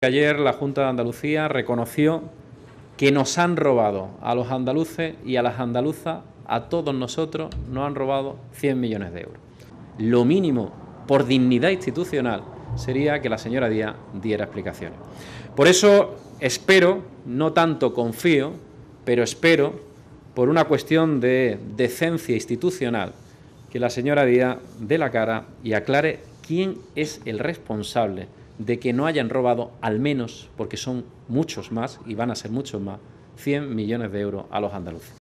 Ayer la Junta de Andalucía reconoció que nos han robado a los andaluces y a las andaluzas, a todos nosotros, nos han robado 100 millones de euros. Lo mínimo, por dignidad institucional, sería que la señora Díaz diera explicaciones. Por eso espero, no tanto confío, pero espero, por una cuestión de decencia institucional, que la señora Díaz dé la cara y aclare quién es el responsable de que no hayan robado al menos, porque son muchos más y van a ser muchos más, 100 millones de euros a los andaluces.